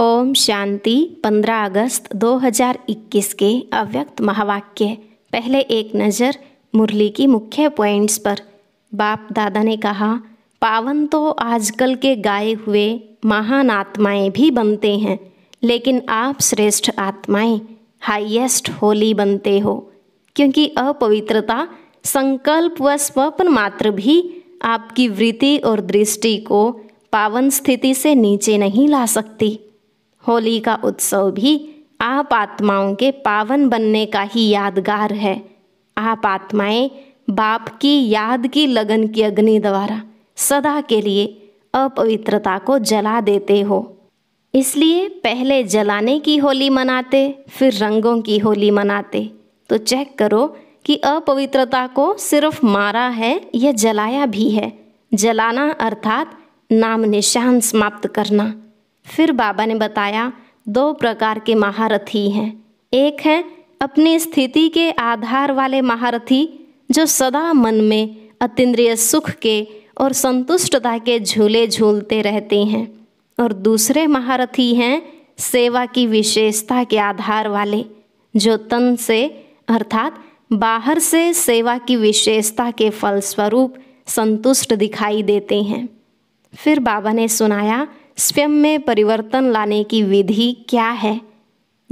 ओम शांति 15 अगस्त 2021 के अव्यक्त महावाक्य पहले एक नज़र मुरली की मुख्य पॉइंट्स पर बाप दादा ने कहा पावन तो आजकल के गाए हुए महान आत्माएं भी बनते हैं लेकिन आप श्रेष्ठ आत्माएं हाईएस्ट होली बनते हो क्योंकि अपवित्रता संकल्प व स्वप्न मात्र भी आपकी वृत्ति और दृष्टि को पावन स्थिति से नीचे नहीं ला सकती होली का उत्सव भी आप आत्माओं के पावन बनने का ही यादगार है आप आत्माएं बाप की याद की लगन की अग्नि द्वारा सदा के लिए अपवित्रता को जला देते हो इसलिए पहले जलाने की होली मनाते फिर रंगों की होली मनाते तो चेक करो कि अपवित्रता को सिर्फ मारा है या जलाया भी है जलाना अर्थात नाम निशान समाप्त करना फिर बाबा ने बताया दो प्रकार के महारथी हैं एक हैं अपनी स्थिति के आधार वाले महारथी जो सदा मन में अतिद्रिय सुख के और संतुष्टता के झूले झूलते रहते हैं और दूसरे महारथी हैं सेवा की विशेषता के आधार वाले जो तन से अर्थात बाहर से सेवा की विशेषता के फलस्वरूप संतुष्ट दिखाई देते हैं फिर बाबा ने सुनाया स्वयं में परिवर्तन लाने की विधि क्या है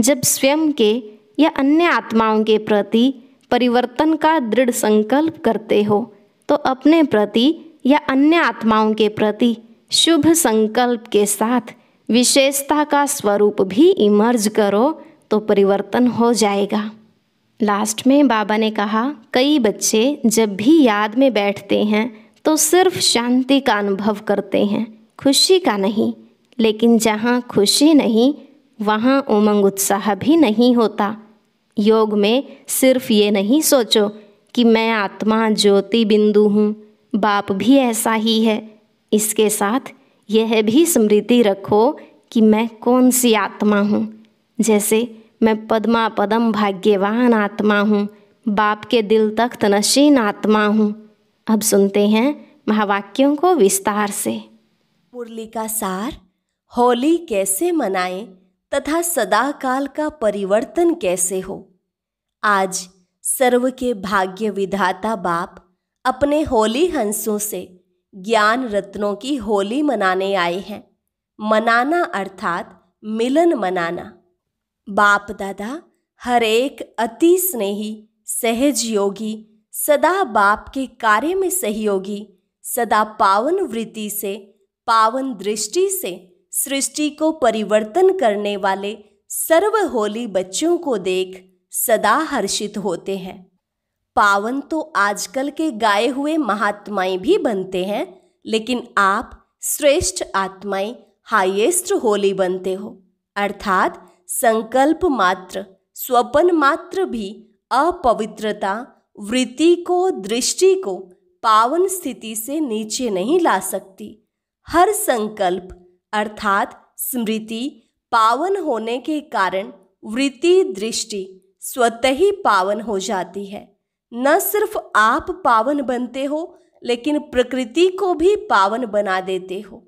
जब स्वयं के या अन्य आत्माओं के प्रति परिवर्तन का दृढ़ संकल्प करते हो तो अपने प्रति या अन्य आत्माओं के प्रति शुभ संकल्प के साथ विशेषता का स्वरूप भी इमर्ज करो तो परिवर्तन हो जाएगा लास्ट में बाबा ने कहा कई बच्चे जब भी याद में बैठते हैं तो सिर्फ शांति का अनुभव करते हैं खुशी का नहीं लेकिन जहाँ खुशी नहीं वहाँ उमंग उत्साह भी नहीं होता योग में सिर्फ ये नहीं सोचो कि मैं आत्मा ज्योति बिंदु हूँ बाप भी ऐसा ही है इसके साथ यह भी स्मृति रखो कि मैं कौन सी आत्मा हूँ जैसे मैं पद्मा पदम भाग्यवान आत्मा हूँ बाप के दिल तख्त नशीन आत्मा हूँ अब सुनते हैं महावाक्यों को विस्तार से पुरली का सार होली कैसे मनाएं तथा सदाकाल का परिवर्तन कैसे हो आज सर्व के भाग्य विधाता बाप अपने होली हंसों से ज्ञान रत्नों की होली मनाने आए हैं मनाना अर्थात मिलन मनाना बाप दादा हर एक अति स्नेही सहज योगी सदा बाप के कार्य में सहयोगी सदा पावन वृत्ति से पावन दृष्टि से सृष्टि को परिवर्तन करने वाले सर्व होली बच्चों को देख सदा हर्षित होते हैं पावन तो आजकल के गाए हुए महात्माएं भी बनते हैं लेकिन आप श्रेष्ठ आत्माएं हाइएस्ट होली बनते हो अर्थात संकल्प मात्र स्वपन मात्र भी अपवित्रता वृत्ति को दृष्टि को पावन स्थिति से नीचे नहीं ला सकती हर संकल्प अर्थात स्मृति पावन होने के कारण वृत्ति दृष्टि स्वतः ही पावन हो जाती है न सिर्फ आप पावन बनते हो लेकिन प्रकृति को भी पावन बना देते हो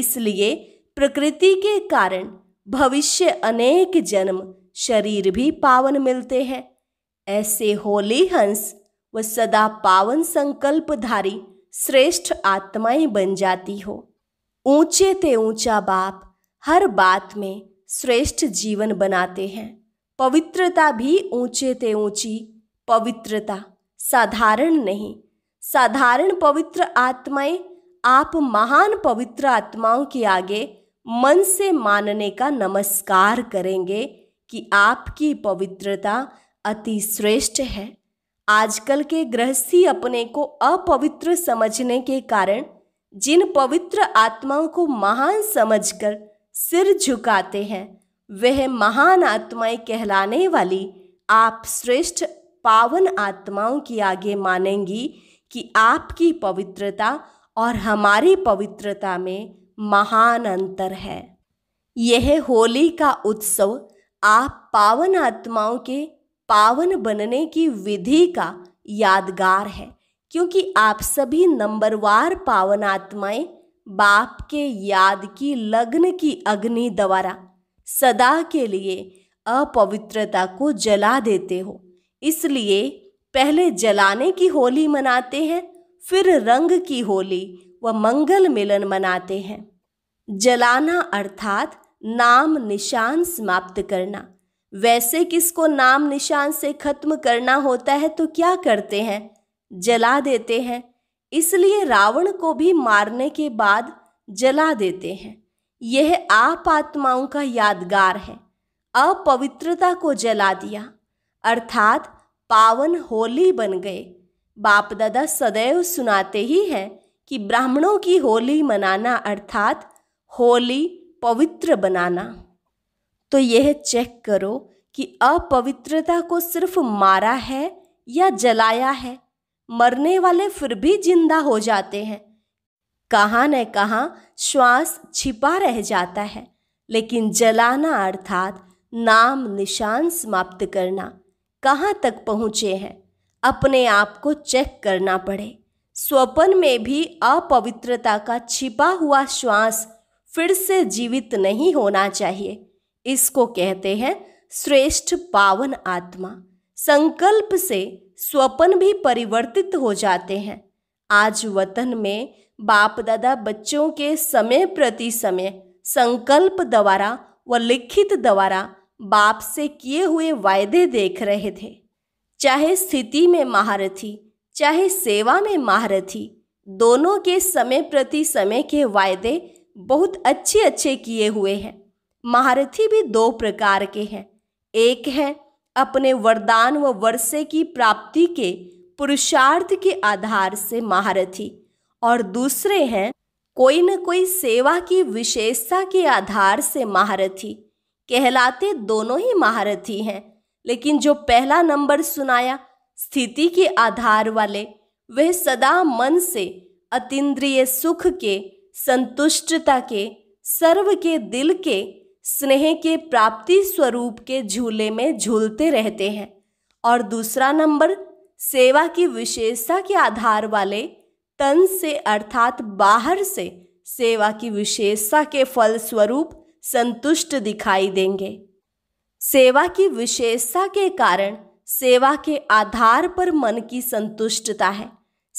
इसलिए प्रकृति के कारण भविष्य अनेक जन्म शरीर भी पावन मिलते हैं ऐसे होली हंस व सदा पावन संकल्पधारी श्रेष्ठ आत्माएं बन जाती हो ऊंचे ते ऊंचा बाप हर बात में श्रेष्ठ जीवन बनाते हैं पवित्रता भी ऊंचे ते ऊंची पवित्रता साधारण नहीं साधारण पवित्र आत्माएं आप महान पवित्र आत्माओं के आगे मन से मानने का नमस्कार करेंगे कि आपकी पवित्रता अति श्रेष्ठ है आजकल के गृहस्थी अपने को अपवित्र समझने के कारण जिन पवित्र आत्माओं को महान समझकर सिर झुकाते हैं वह महान आत्माएं कहलाने वाली आप श्रेष्ठ पावन आत्माओं की आगे मानेंगी कि आपकी पवित्रता और हमारी पवित्रता में महान अंतर है यह होली का उत्सव आप पावन आत्माओं के पावन बनने की विधि का यादगार है क्योंकि आप सभी नंबरवार पावन आत्माएं बाप के याद की लग्न की अग्नि द्वारा सदा के लिए अपवित्रता को जला देते हो इसलिए पहले जलाने की होली मनाते हैं फिर रंग की होली व मंगल मिलन मनाते हैं जलाना अर्थात नाम निशान समाप्त करना वैसे किसको नाम निशान से खत्म करना होता है तो क्या करते हैं जला देते हैं इसलिए रावण को भी मारने के बाद जला देते हैं यह आप आत्माओं का यादगार है अपवित्रता को जला दिया अर्थात पावन होली बन गए बाप दादा सदैव सुनाते ही हैं कि ब्राह्मणों की होली मनाना अर्थात होली पवित्र बनाना तो यह चेक करो कि अपवित्रता को सिर्फ मारा है या जलाया है मरने वाले फिर भी जिंदा हो जाते हैं कहाँ न कहाँ श्वास छिपा रह जाता है लेकिन जलाना अर्थात नाम निशान समाप्त करना कहाँ तक पहुँचे हैं अपने आप को चेक करना पड़े स्वपन में भी अपवित्रता का छिपा हुआ श्वास फिर से जीवित नहीं होना चाहिए इसको कहते हैं श्रेष्ठ पावन आत्मा संकल्प से स्वपन भी परिवर्तित हो जाते हैं आज वतन में बाप दादा बच्चों के समय प्रति समय संकल्प द्वारा व लिखित द्वारा बाप से किए हुए वायदे देख रहे थे चाहे स्थिति में महारथी चाहे सेवा में महारथी दोनों के समय प्रति समय के वायदे बहुत अच्छे अच्छे किए हुए हैं महारथी भी दो प्रकार के हैं एक है अपने वरदान व वर्षे की प्राप्ति के पुरुषार्थ के आधार से महारथी और दूसरे हैं कोई न कोई सेवा की विशेषता के आधार से महारथी कहलाते दोनों ही महारथी हैं लेकिन जो पहला नंबर सुनाया स्थिति के आधार वाले वह सदा मन से अतिद्रिय सुख के संतुष्टता के सर्व के दिल के स्नेह के प्राप्ति स्वरूप के झूले में झूलते रहते हैं और दूसरा नंबर सेवा की विशेषता के आधार वाले तन से अर्थात बाहर से सेवा की विशेषता के फल स्वरूप संतुष्ट दिखाई देंगे सेवा की विशेषता के कारण सेवा के आधार पर मन की संतुष्टता है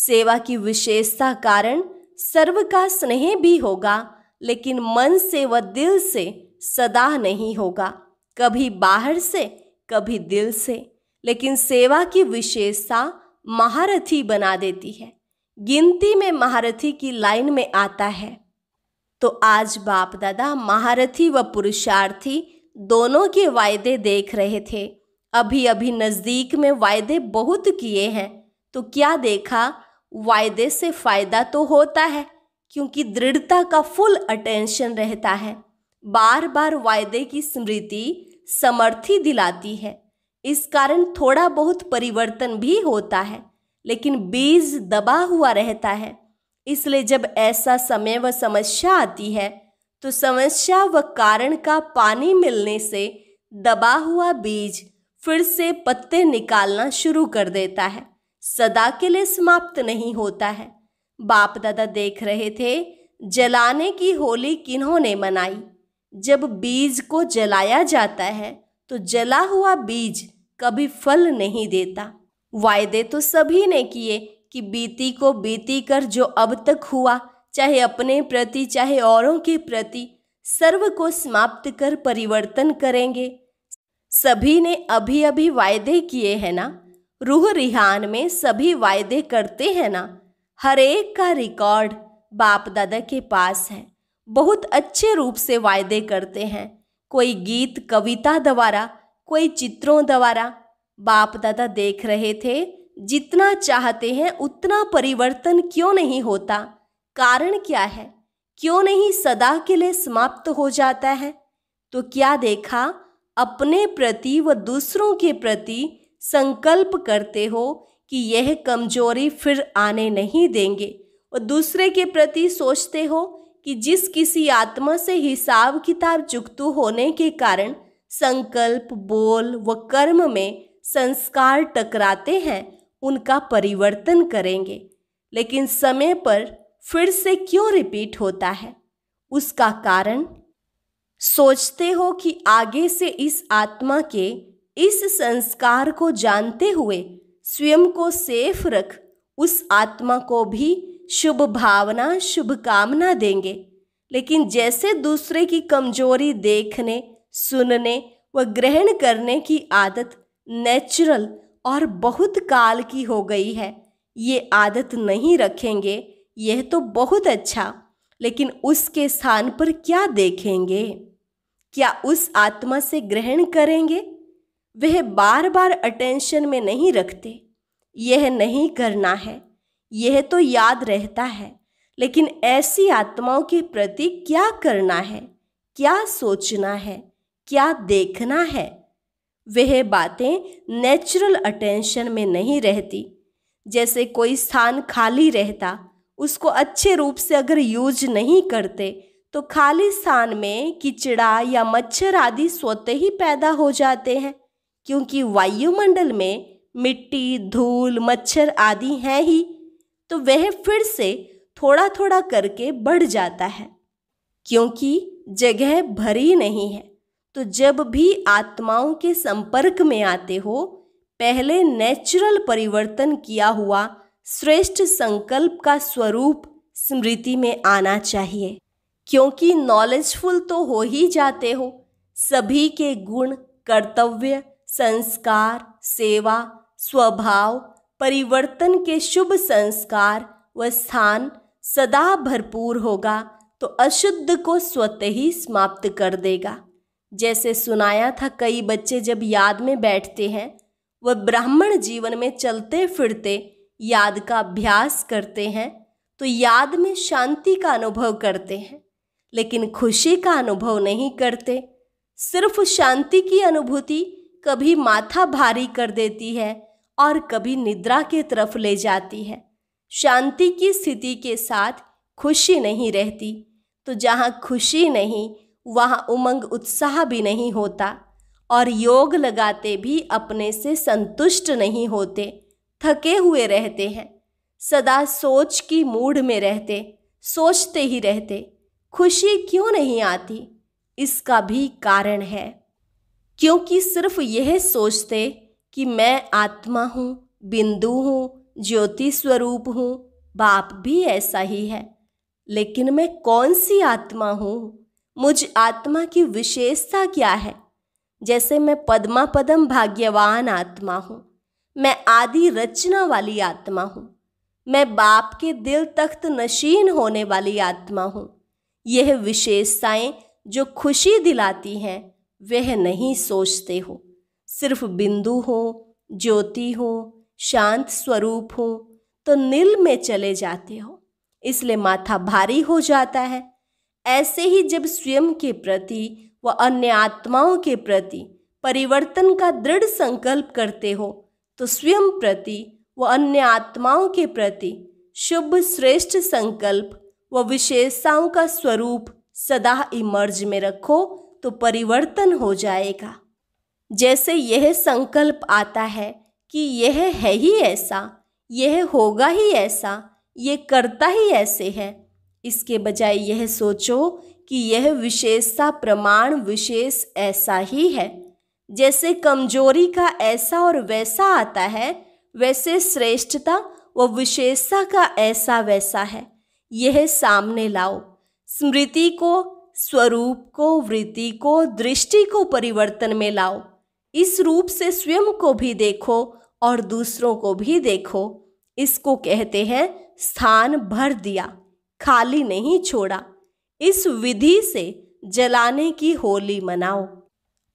सेवा की विशेषता कारण सर्व का स्नेह भी होगा लेकिन मन से व दिल से सदा नहीं होगा कभी बाहर से कभी दिल से लेकिन सेवा की विशेषता महारथी बना देती है गिनती में महारथी की लाइन में आता है तो आज बाप दादा महारथी व पुरुषार्थी दोनों के वायदे देख रहे थे अभी अभी नज़दीक में वायदे बहुत किए हैं तो क्या देखा वायदे से फ़ायदा तो होता है क्योंकि दृढ़ता का फुल अटेंशन रहता है बार बार वायदे की स्मृति समर्थी दिलाती है इस कारण थोड़ा बहुत परिवर्तन भी होता है लेकिन बीज दबा हुआ रहता है इसलिए जब ऐसा समय व समस्या आती है तो समस्या व कारण का पानी मिलने से दबा हुआ बीज फिर से पत्ते निकालना शुरू कर देता है सदा के लिए समाप्त नहीं होता है बाप दादा देख रहे थे जलाने की होली किन्होंने मनाई जब बीज को जलाया जाता है तो जला हुआ बीज कभी फल नहीं देता वायदे तो सभी ने किए कि बीती को बीती कर जो अब तक हुआ चाहे अपने प्रति चाहे औरों के प्रति सर्व को समाप्त कर परिवर्तन करेंगे सभी ने अभी अभी वायदे किए हैं ना रूह रिहान में सभी वायदे करते हैं ना हर एक का रिकॉर्ड बाप दादा के पास है बहुत अच्छे रूप से वायदे करते हैं कोई गीत कविता द्वारा कोई चित्रों द्वारा बाप दादा देख रहे थे जितना चाहते हैं उतना परिवर्तन क्यों नहीं होता कारण क्या है क्यों नहीं सदा के लिए समाप्त हो जाता है तो क्या देखा अपने प्रति व दूसरों के प्रति संकल्प करते हो कि यह कमजोरी फिर आने नहीं देंगे और दूसरे के प्रति सोचते हो कि जिस किसी आत्मा से हिसाब किताब चुकतू होने के कारण संकल्प बोल व कर्म में संस्कार टकराते हैं उनका परिवर्तन करेंगे लेकिन समय पर फिर से क्यों रिपीट होता है उसका कारण सोचते हो कि आगे से इस आत्मा के इस संस्कार को जानते हुए स्वयं को सेफ रख उस आत्मा को भी शुभ भावना शुभ कामना देंगे लेकिन जैसे दूसरे की कमजोरी देखने सुनने व ग्रहण करने की आदत नेचुरल और बहुत काल की हो गई है ये आदत नहीं रखेंगे यह तो बहुत अच्छा लेकिन उसके स्थान पर क्या देखेंगे क्या उस आत्मा से ग्रहण करेंगे वह बार बार अटेंशन में नहीं रखते यह नहीं करना है यह तो याद रहता है लेकिन ऐसी आत्माओं के प्रति क्या करना है क्या सोचना है क्या देखना है वह बातें नेचुरल अटेंशन में नहीं रहती जैसे कोई स्थान खाली रहता उसको अच्छे रूप से अगर यूज नहीं करते तो खाली स्थान में कीचड़ा या मच्छर आदि स्वतः ही पैदा हो जाते हैं क्योंकि वायुमंडल में मिट्टी धूल मच्छर आदि हैं ही तो वह फिर से थोड़ा थोड़ा करके बढ़ जाता है क्योंकि जगह भरी नहीं है तो जब भी आत्माओं के संपर्क में आते हो पहले नेचुरल परिवर्तन किया हुआ श्रेष्ठ संकल्प का स्वरूप स्मृति में आना चाहिए क्योंकि नॉलेजफुल तो हो ही जाते हो सभी के गुण कर्तव्य संस्कार सेवा स्वभाव परिवर्तन के शुभ संस्कार व स्थान सदा भरपूर होगा तो अशुद्ध को स्वतः ही समाप्त कर देगा जैसे सुनाया था कई बच्चे जब याद में बैठते हैं वह ब्राह्मण जीवन में चलते फिरते याद का अभ्यास करते हैं तो याद में शांति का अनुभव करते हैं लेकिन खुशी का अनुभव नहीं करते सिर्फ शांति की अनुभूति कभी माथा भारी कर देती है और कभी निद्रा के तरफ ले जाती है शांति की स्थिति के साथ खुशी नहीं रहती तो जहाँ खुशी नहीं वहाँ उमंग उत्साह भी नहीं होता और योग लगाते भी अपने से संतुष्ट नहीं होते थके हुए रहते हैं सदा सोच की मूड में रहते सोचते ही रहते खुशी क्यों नहीं आती इसका भी कारण है क्योंकि सिर्फ यह सोचते कि मैं आत्मा हूँ बिंदु हूँ ज्योति स्वरूप हूँ बाप भी ऐसा ही है लेकिन मैं कौन सी आत्मा हूँ मुझ आत्मा की विशेषता क्या है जैसे मैं पद्मा पदम भाग्यवान आत्मा हूँ मैं आदि रचना वाली आत्मा हूँ मैं बाप के दिल तख्त नशीन होने वाली आत्मा हूँ यह विशेषताएं जो खुशी दिलाती हैं वह नहीं सोचते हो सिर्फ बिंदु हो ज्योति हो शांत स्वरूप हो तो नील में चले जाते हो इसलिए माथा भारी हो जाता है ऐसे ही जब स्वयं के प्रति व अन्य आत्माओं के प्रति परिवर्तन का दृढ़ संकल्प करते हो तो स्वयं प्रति व अन्य आत्माओं के प्रति शुभ श्रेष्ठ संकल्प व विशेषताओं का स्वरूप सदा इमर्ज में रखो तो परिवर्तन हो जाएगा जैसे यह संकल्प आता है कि यह है ही ऐसा यह होगा ही ऐसा यह करता ही ऐसे है इसके बजाय यह सोचो कि यह विशेषता प्रमाण विशेष ऐसा ही है जैसे कमजोरी का ऐसा और वैसा आता है वैसे श्रेष्ठता व विशेषता का ऐसा वैसा है यह सामने लाओ स्मृति को स्वरूप को वृत्ति को दृष्टि को परिवर्तन में लाओ इस रूप से स्वयं को भी देखो और दूसरों को भी देखो इसको कहते हैं स्थान भर दिया खाली नहीं छोड़ा इस विधि से जलाने की होली मनाओ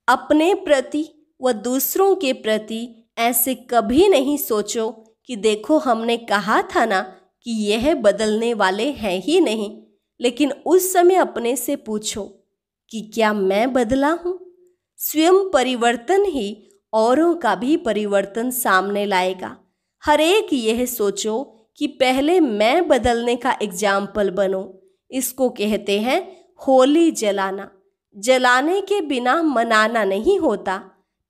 अपने प्रति व दूसरों के प्रति ऐसे कभी नहीं सोचो कि देखो हमने कहा था ना कि यह बदलने वाले हैं ही नहीं लेकिन उस समय अपने से पूछो कि क्या मैं बदला हूँ स्वयं परिवर्तन ही औरों का भी परिवर्तन सामने लाएगा हर एक यह सोचो कि पहले मैं बदलने का एग्जाम्पल बनो इसको कहते हैं होली जलाना जलाने के बिना मनाना नहीं होता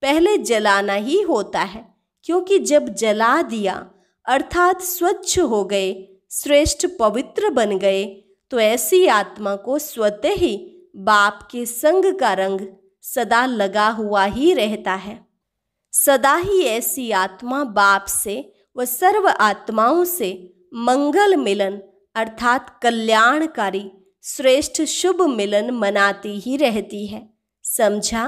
पहले जलाना ही होता है क्योंकि जब जला दिया अर्थात स्वच्छ हो गए श्रेष्ठ पवित्र बन गए तो ऐसी आत्मा को स्वतः ही बाप के संग का रंग सदा लगा हुआ ही रहता है सदा ही ऐसी आत्मा बाप से व सर्व आत्माओं से मंगल मिलन अर्थात कल्याणकारी श्रेष्ठ शुभ मिलन मनाती ही रहती है समझा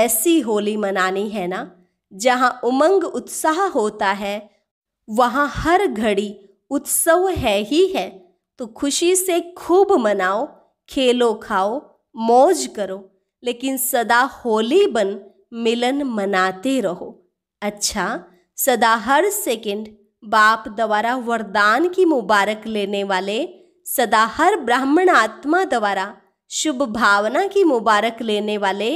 ऐसी होली मनानी है ना जहाँ उमंग उत्साह होता है वहाँ हर घड़ी उत्सव है ही है तो खुशी से खूब मनाओ खेलो खाओ मौज करो लेकिन सदा होली बन मिलन मनाते रहो अच्छा सदा हर सेकंड बाप द्वारा वरदान की मुबारक लेने वाले सदा हर ब्राह्मण आत्मा द्वारा शुभ भावना की मुबारक लेने वाले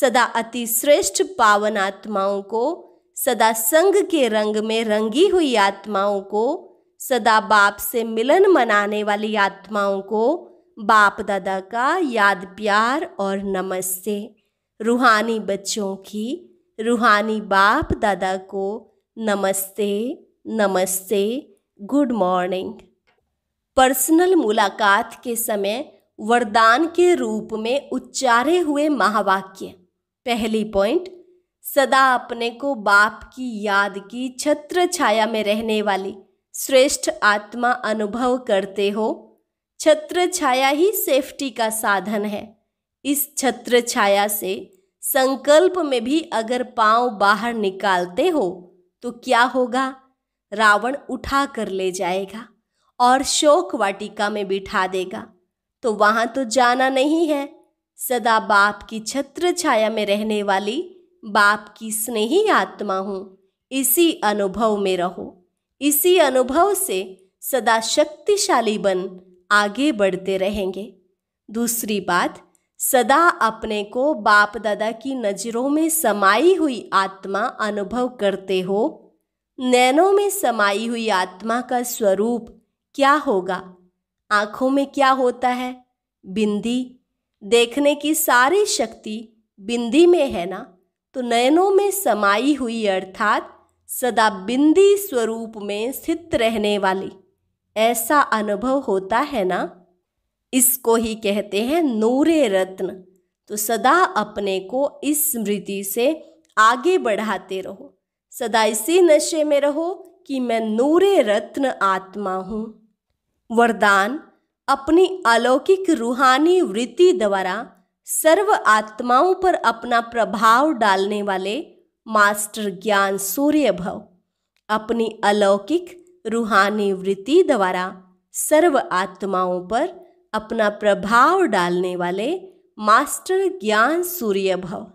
सदा अति श्रेष्ठ पावन आत्माओं को सदा संग के रंग में रंगी हुई आत्माओं को सदा बाप से मिलन मनाने वाली आत्माओं को बाप दादा का याद प्यार और नमस्ते रूहानी बच्चों की रूहानी बाप दादा को नमस्ते नमस्ते गुड मॉर्निंग पर्सनल मुलाकात के समय वरदान के रूप में उच्चारे हुए महावाक्य पहली पॉइंट सदा अपने को बाप की याद की छत्र छाया में रहने वाली श्रेष्ठ आत्मा अनुभव करते हो छत्र छाया ही सेफ्टी का साधन है इस छत्र छाया से संकल्प में भी अगर पांव बाहर निकालते हो तो क्या होगा रावण उठा कर ले जाएगा और शोक वाटिका में बिठा देगा तो वहां तो जाना नहीं है सदा बाप की छत्र छाया में रहने वाली बाप की स्नेही आत्मा हूँ इसी अनुभव में रहो इसी अनुभव से सदा शक्तिशाली बन आगे बढ़ते रहेंगे दूसरी बात सदा अपने को बाप दादा की नज़रों में समाई हुई आत्मा अनुभव करते हो नैनों में समाई हुई आत्मा का स्वरूप क्या होगा आँखों में क्या होता है बिंदी देखने की सारी शक्ति बिंदी में है ना तो नयनों में समाई हुई अर्थात सदा बिंदी स्वरूप में स्थित रहने वाली ऐसा अनुभव होता है ना इसको ही कहते हैं नूरे रत्न तो सदा अपने को इस स्मृति से आगे बढ़ाते रहो सदा इसी नशे में रहो कि मैं नूरे रत्न आत्मा हूँ वरदान अपनी अलौकिक रूहानी वृत्ति द्वारा सर्व आत्माओं पर अपना प्रभाव डालने वाले मास्टर ज्ञान सूर्य भव अपनी अलौकिक रूहानी वृत्ति द्वारा सर्व आत्माओं पर अपना प्रभाव डालने वाले मास्टर ज्ञान सूर्य भव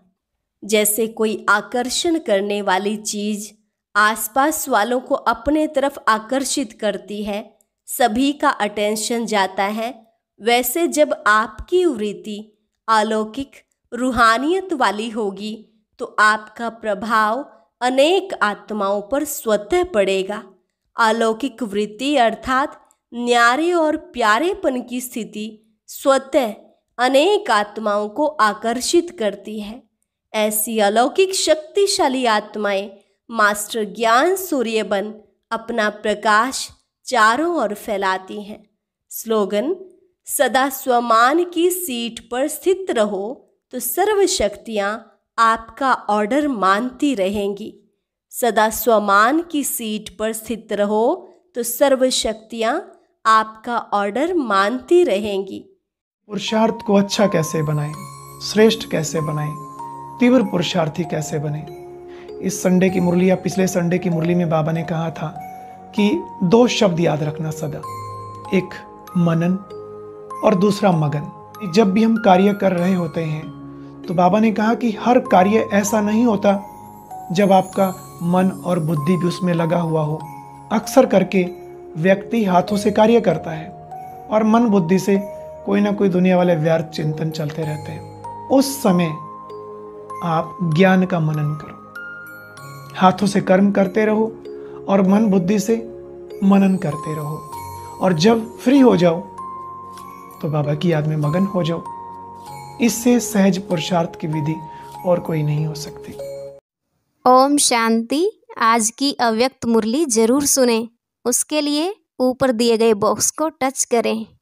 जैसे कोई आकर्षण करने वाली चीज आसपास वालों को अपने तरफ आकर्षित करती है सभी का अटेंशन जाता है वैसे जब आपकी वृत्ति अलौकिक रूहानियत वाली होगी तो आपका प्रभाव अनेक आत्माओं पर स्वतः पड़ेगा अलौकिक वृत्ति अर्थात न्यारे और प्यारेपन की स्थिति स्वतः अनेक आत्माओं को आकर्षित करती है ऐसी अलौकिक शक्तिशाली आत्माएं मास्टर ज्ञान सूर्य बन अपना प्रकाश चारों ओर फैलाती हैं स्लोगन सदा स्वमान की सीट पर स्थित रहो तो सर्वशक्तियाँ आपका ऑर्डर मानती रहेंगी सदा स्वमान की सीट पर स्थित रहो तो सर्व शक्तियाँ आपका ऑर्डर मानती रहेंगी पुरुषार्थ को अच्छा कैसे बनाएं, श्रेष्ठ कैसे बनाएं, तीव्र पुरुषार्थी कैसे बने इस संडे की मुरली या पिछले संडे की मुरली में बाबा ने कहा था कि दो शब्द याद रखना सदा एक मनन और दूसरा मगन जब भी हम कार्य कर रहे होते हैं तो बाबा ने कहा कि हर कार्य ऐसा नहीं होता जब आपका मन और बुद्धि भी उसमें लगा हुआ हो अक्सर करके व्यक्ति हाथों से कार्य करता है और मन बुद्धि से कोई ना कोई दुनिया वाले व्यर्थ चिंतन चलते रहते हैं उस समय आप ज्ञान का मनन करो हाथों से कर्म करते रहो और मन बुद्धि से मनन करते रहो और जब फ्री हो जाओ तो बाबा की याद में मगन हो जाओ इससे सहज पुरुषार्थ की विधि और कोई नहीं हो सकती ओम शांति आज की अव्यक्त मुरली जरूर सुने उसके लिए ऊपर दिए गए बॉक्स को टच करें